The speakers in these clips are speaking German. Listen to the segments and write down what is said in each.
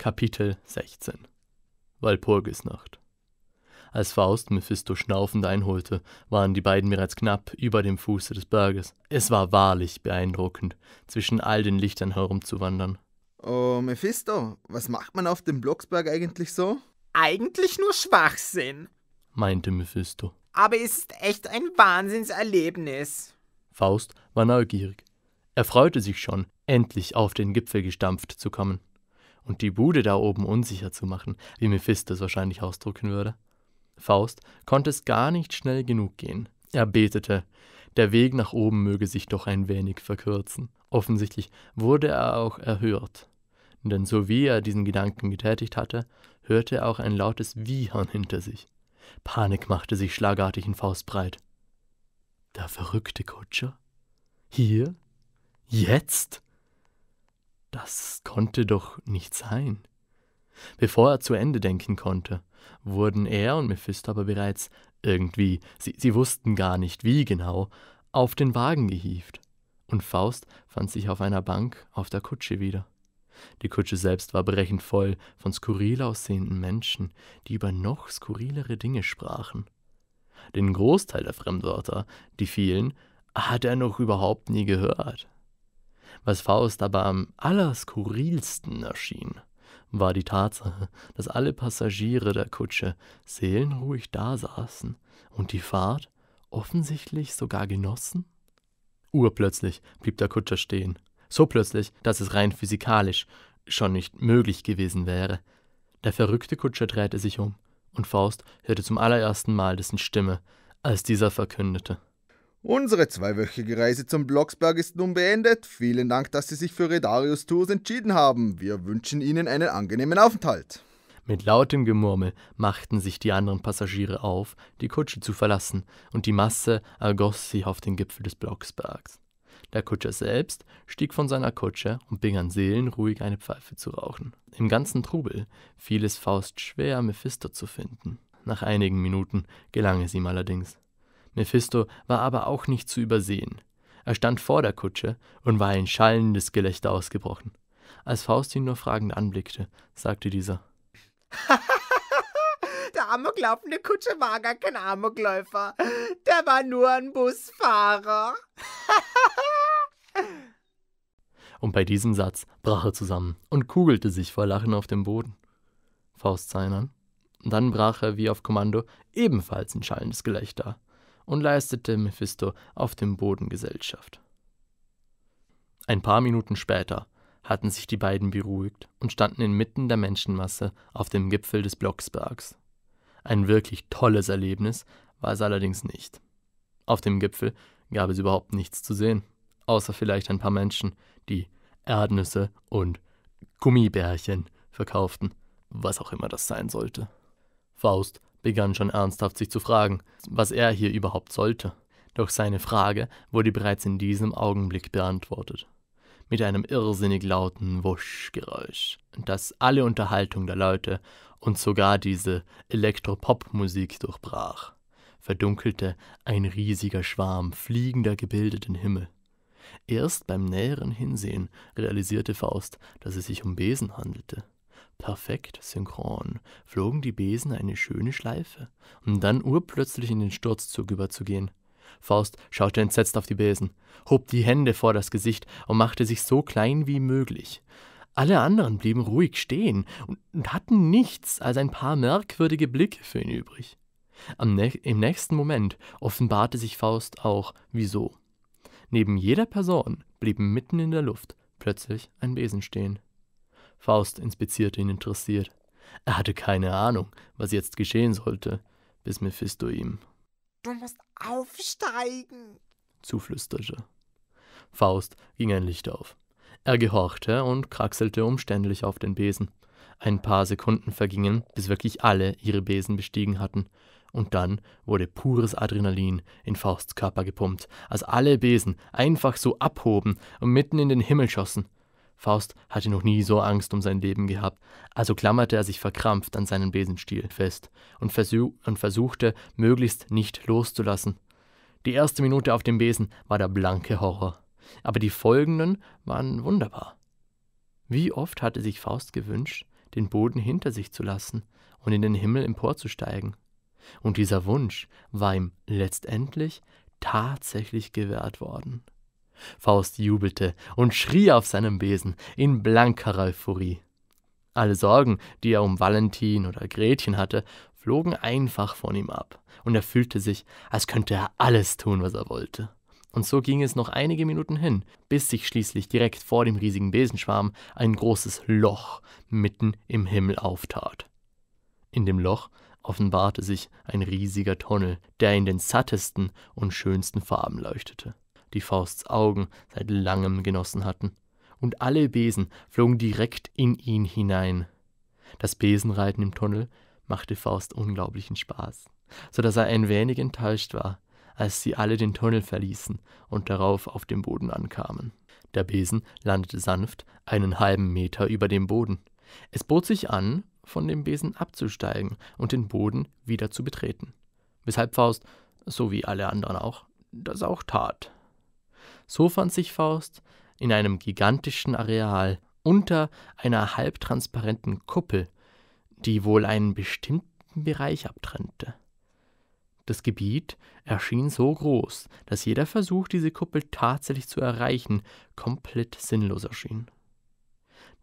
Kapitel 16 Walpurgisnacht Als Faust Mephisto schnaufend einholte, waren die beiden bereits knapp über dem Fuße des Berges. Es war wahrlich beeindruckend, zwischen all den Lichtern herumzuwandern. Oh, Mephisto, was macht man auf dem Blocksberg eigentlich so? Eigentlich nur Schwachsinn, meinte Mephisto. Aber es ist echt ein Wahnsinnserlebnis. Faust war neugierig. Er freute sich schon, endlich auf den Gipfel gestampft zu kommen und die Bude da oben unsicher zu machen, wie Mephisto es wahrscheinlich ausdrücken würde. Faust konnte es gar nicht schnell genug gehen. Er betete, der Weg nach oben möge sich doch ein wenig verkürzen. Offensichtlich wurde er auch erhört, denn so wie er diesen Gedanken getätigt hatte, hörte er auch ein lautes Wiehern hinter sich. Panik machte sich schlagartig in Faust breit. Der verrückte Kutscher? Hier? Jetzt? Das konnte doch nicht sein. Bevor er zu Ende denken konnte, wurden er und Mephisto aber bereits irgendwie, sie, sie wussten gar nicht wie genau, auf den Wagen gehieft. Und Faust fand sich auf einer Bank auf der Kutsche wieder. Die Kutsche selbst war brechend voll von skurril aussehenden Menschen, die über noch skurrilere Dinge sprachen. Den Großteil der Fremdwörter, die vielen, hat er noch überhaupt nie gehört. Was Faust aber am allerskurrilsten erschien, war die Tatsache, dass alle Passagiere der Kutsche seelenruhig dasaßen und die Fahrt offensichtlich sogar genossen? Urplötzlich blieb der Kutscher stehen, so plötzlich, dass es rein physikalisch schon nicht möglich gewesen wäre. Der verrückte Kutscher drehte sich um, und Faust hörte zum allerersten Mal dessen Stimme, als dieser verkündete Unsere zweiwöchige Reise zum Blocksberg ist nun beendet. Vielen Dank, dass Sie sich für Redarius Tours entschieden haben. Wir wünschen Ihnen einen angenehmen Aufenthalt. Mit lautem Gemurmel machten sich die anderen Passagiere auf, die Kutsche zu verlassen, und die Masse ergoss sich auf den Gipfel des Blocksbergs. Der Kutscher selbst stieg von seiner Kutsche und begann seelenruhig eine Pfeife zu rauchen. Im ganzen Trubel fiel es Faust schwer, Mephisto zu finden. Nach einigen Minuten gelang es ihm allerdings. Mephisto war aber auch nicht zu übersehen. Er stand vor der Kutsche und war in schallendes Gelächter ausgebrochen. Als Faust ihn nur fragend anblickte, sagte dieser: Der amoklaufende Kutsche war gar kein Amokläufer. Der war nur ein Busfahrer. und bei diesem Satz brach er zusammen und kugelte sich vor Lachen auf dem Boden. Faust sah ihn an. Dann brach er wie auf Kommando ebenfalls in schallendes Gelächter und leistete Mephisto auf dem Boden Gesellschaft. Ein paar Minuten später hatten sich die beiden beruhigt und standen inmitten der Menschenmasse auf dem Gipfel des Blocksbergs. Ein wirklich tolles Erlebnis war es allerdings nicht. Auf dem Gipfel gab es überhaupt nichts zu sehen, außer vielleicht ein paar Menschen, die Erdnüsse und Gummibärchen verkauften, was auch immer das sein sollte. Faust begann schon ernsthaft sich zu fragen, was er hier überhaupt sollte. Doch seine Frage wurde bereits in diesem Augenblick beantwortet. Mit einem irrsinnig lauten Wuschgeräusch, das alle Unterhaltung der Leute und sogar diese Elektropop-Musik durchbrach, verdunkelte ein riesiger Schwarm fliegender Gebilde den Himmel. Erst beim näheren Hinsehen realisierte Faust, dass es sich um Besen handelte. Perfekt synchron flogen die Besen eine schöne Schleife, um dann urplötzlich in den Sturzzug überzugehen. Faust schaute entsetzt auf die Besen, hob die Hände vor das Gesicht und machte sich so klein wie möglich. Alle anderen blieben ruhig stehen und hatten nichts als ein paar merkwürdige Blicke für ihn übrig. Ne Im nächsten Moment offenbarte sich Faust auch, wieso. Neben jeder Person blieben mitten in der Luft plötzlich ein Besen stehen. Faust inspizierte ihn interessiert. Er hatte keine Ahnung, was jetzt geschehen sollte, bis Mephisto ihm Du musst aufsteigen, zuflüsterte. Faust ging ein Licht auf. Er gehorchte und kraxelte umständlich auf den Besen. Ein paar Sekunden vergingen, bis wirklich alle ihre Besen bestiegen hatten. Und dann wurde pures Adrenalin in Fausts Körper gepumpt, als alle Besen einfach so abhoben und mitten in den Himmel schossen. Faust hatte noch nie so Angst um sein Leben gehabt, also klammerte er sich verkrampft an seinen Besenstiel fest und, versuch und versuchte, möglichst nicht loszulassen. Die erste Minute auf dem Besen war der blanke Horror, aber die folgenden waren wunderbar. Wie oft hatte sich Faust gewünscht, den Boden hinter sich zu lassen und in den Himmel emporzusteigen. Und dieser Wunsch war ihm letztendlich tatsächlich gewährt worden. Faust jubelte und schrie auf seinem Besen in blanker Euphorie. Alle Sorgen, die er um Valentin oder Gretchen hatte, flogen einfach von ihm ab, und er fühlte sich, als könnte er alles tun, was er wollte. Und so ging es noch einige Minuten hin, bis sich schließlich direkt vor dem riesigen Besenschwarm ein großes Loch mitten im Himmel auftat. In dem Loch offenbarte sich ein riesiger Tunnel, der in den sattesten und schönsten Farben leuchtete die Fausts Augen seit langem genossen hatten, und alle Besen flogen direkt in ihn hinein. Das Besenreiten im Tunnel machte Faust unglaublichen Spaß, so dass er ein wenig enttäuscht war, als sie alle den Tunnel verließen und darauf auf dem Boden ankamen. Der Besen landete sanft einen halben Meter über dem Boden. Es bot sich an, von dem Besen abzusteigen und den Boden wieder zu betreten, weshalb Faust, so wie alle anderen auch, das auch tat. So fand sich Faust in einem gigantischen Areal unter einer halbtransparenten Kuppel, die wohl einen bestimmten Bereich abtrennte. Das Gebiet erschien so groß, dass jeder Versuch, diese Kuppel tatsächlich zu erreichen, komplett sinnlos erschien.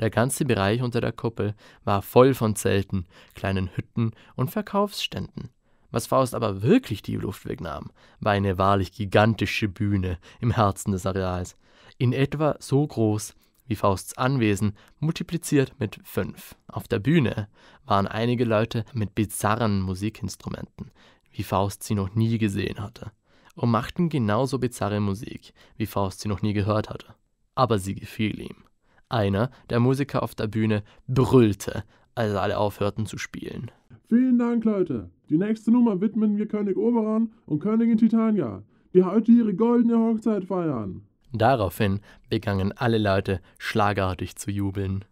Der ganze Bereich unter der Kuppel war voll von Zelten, kleinen Hütten und Verkaufsständen, was Faust aber wirklich die Luft wegnahm, war eine wahrlich gigantische Bühne im Herzen des Areals, in etwa so groß wie Fausts Anwesen, multipliziert mit fünf. Auf der Bühne waren einige Leute mit bizarren Musikinstrumenten, wie Faust sie noch nie gesehen hatte, und machten genauso bizarre Musik, wie Faust sie noch nie gehört hatte. Aber sie gefiel ihm. Einer der Musiker auf der Bühne brüllte, als alle aufhörten zu spielen. Vielen Dank, Leute. Die nächste Nummer widmen wir König Oberon und Königin Titania, die heute ihre goldene Hochzeit feiern. Daraufhin begannen alle Leute schlagartig zu jubeln.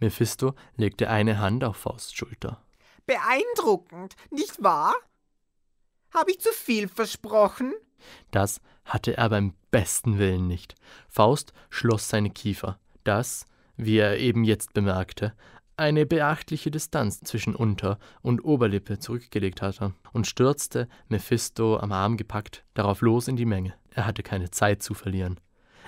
Mephisto legte eine Hand auf Fausts Schulter. Beeindruckend, nicht wahr? Habe ich zu viel versprochen? Das hatte er beim besten Willen nicht. Faust schloss seine Kiefer, das, wie er eben jetzt bemerkte, eine beachtliche Distanz zwischen Unter- und Oberlippe zurückgelegt hatte und stürzte, Mephisto am Arm gepackt, darauf los in die Menge. Er hatte keine Zeit zu verlieren.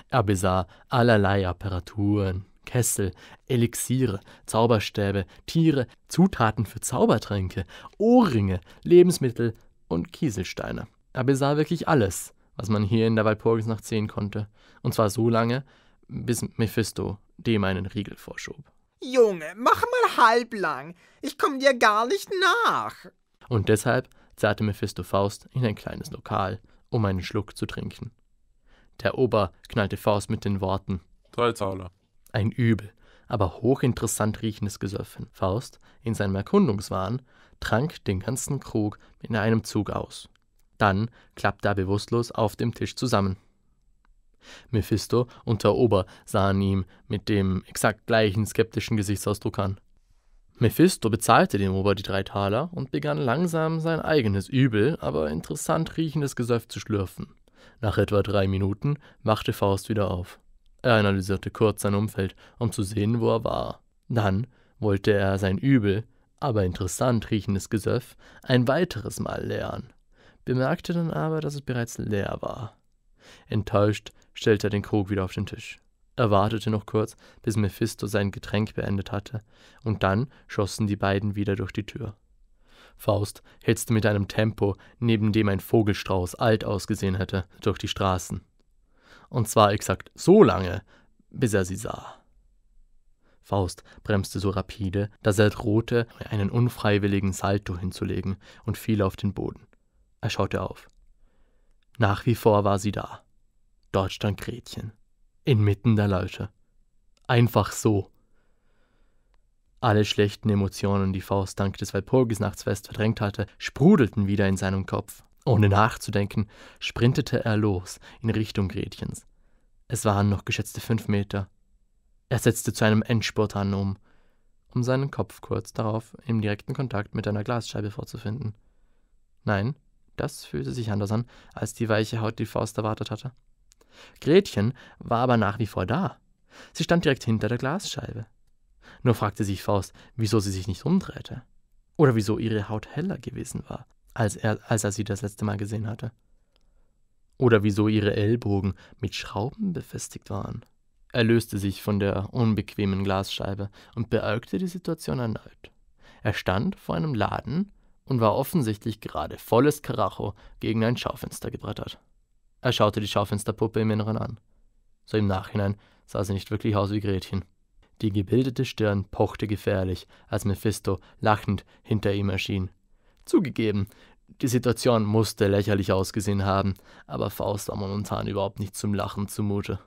Er besah allerlei Apparaturen, Kessel, Elixiere, Zauberstäbe, Tiere, Zutaten für Zaubertränke, Ohrringe, Lebensmittel und Kieselsteine. Er besah wirklich alles, was man hier in der Walpurgisnacht sehen konnte, und zwar so lange, bis Mephisto dem einen Riegel vorschob. Junge, mach mal halblang. Ich komme dir gar nicht nach. Und deshalb zerrte Mephisto Faust in ein kleines Lokal, um einen Schluck zu trinken. Der Ober knallte Faust mit den Worten: Drei Zahler. Ein übel, aber hochinteressant riechendes Gesöffen. Faust, in seinem Erkundungswahn, trank den ganzen Krug in einem Zug aus. Dann klappte er bewusstlos auf dem Tisch zusammen. Mephisto und der Ober sahen ihm mit dem exakt gleichen skeptischen Gesichtsausdruck an. Mephisto bezahlte dem Ober die drei Taler und begann langsam sein eigenes übel, aber interessant riechendes Gesöff zu schlürfen. Nach etwa drei Minuten wachte Faust wieder auf. Er analysierte kurz sein Umfeld, um zu sehen, wo er war. Dann wollte er sein übel, aber interessant riechendes Gesöff ein weiteres Mal leeren, bemerkte dann aber, dass es bereits leer war. Enttäuscht stellte er den Krug wieder auf den Tisch. Er wartete noch kurz, bis Mephisto sein Getränk beendet hatte, und dann schossen die beiden wieder durch die Tür. Faust hetzte mit einem Tempo, neben dem ein Vogelstrauß alt ausgesehen hätte, durch die Straßen. Und zwar exakt so lange, bis er sie sah. Faust bremste so rapide, dass er drohte, einen unfreiwilligen Salto hinzulegen und fiel auf den Boden. Er schaute auf. Nach wie vor war sie da. Dort stand Gretchen, inmitten der Leute. Einfach so. Alle schlechten Emotionen, die Faust dank des Walpurgisnachtsfest verdrängt hatte, sprudelten wieder in seinem Kopf. Ohne nachzudenken, sprintete er los in Richtung Gretchens. Es waren noch geschätzte fünf Meter. Er setzte zu einem Endspurt an, um, um seinen Kopf kurz darauf im direkten Kontakt mit einer Glasscheibe vorzufinden. Nein, das fühlte sich anders an, als die weiche Haut die Faust erwartet hatte. Gretchen war aber nach wie vor da. Sie stand direkt hinter der Glasscheibe. Nur fragte sich Faust, wieso sie sich nicht umdrehte. Oder wieso ihre Haut heller gewesen war, als er, als er sie das letzte Mal gesehen hatte. Oder wieso ihre Ellbogen mit Schrauben befestigt waren. Er löste sich von der unbequemen Glasscheibe und beäugte die Situation erneut. Er stand vor einem Laden, und war offensichtlich gerade volles Karacho gegen ein Schaufenster gebrettert. Er schaute die Schaufensterpuppe im Inneren an. So im Nachhinein sah sie nicht wirklich aus wie Gretchen. Die gebildete Stirn pochte gefährlich, als Mephisto lachend hinter ihm erschien. Zugegeben, die Situation musste lächerlich ausgesehen haben, aber Faust war momentan überhaupt nicht zum Lachen zumute.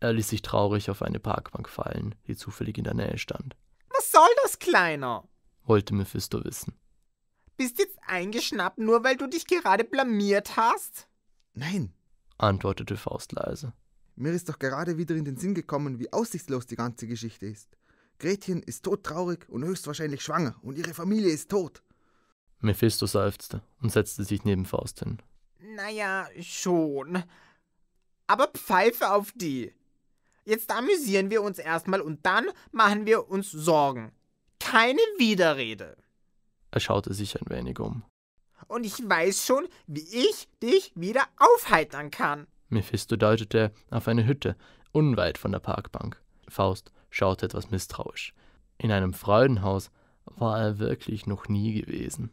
Er ließ sich traurig auf eine Parkbank fallen, die zufällig in der Nähe stand. Was soll das, Kleiner? wollte Mephisto wissen. Bist jetzt eingeschnappt, nur weil du dich gerade blamiert hast? Nein, antwortete Faust leise. Mir ist doch gerade wieder in den Sinn gekommen, wie aussichtslos die ganze Geschichte ist. Gretchen ist todtraurig und höchstwahrscheinlich schwanger und ihre Familie ist tot. Mephisto seufzte und setzte sich neben Faust hin. Naja, schon. Aber pfeife auf die. Jetzt amüsieren wir uns erstmal und dann machen wir uns Sorgen. Keine Widerrede. Er schaute sich ein wenig um. Und ich weiß schon, wie ich dich wieder aufheitern kann. Mephisto deutete auf eine Hütte, unweit von der Parkbank. Faust schaute etwas misstrauisch. In einem Freudenhaus war er wirklich noch nie gewesen.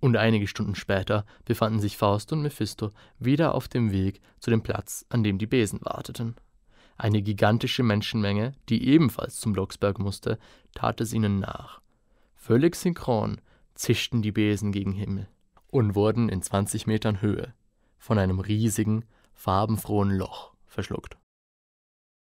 Und einige Stunden später befanden sich Faust und Mephisto wieder auf dem Weg zu dem Platz, an dem die Besen warteten. Eine gigantische Menschenmenge, die ebenfalls zum Blocksberg musste, tat es ihnen nach. Völlig synchron zischten die Besen gegen Himmel und wurden in 20 Metern Höhe von einem riesigen, farbenfrohen Loch verschluckt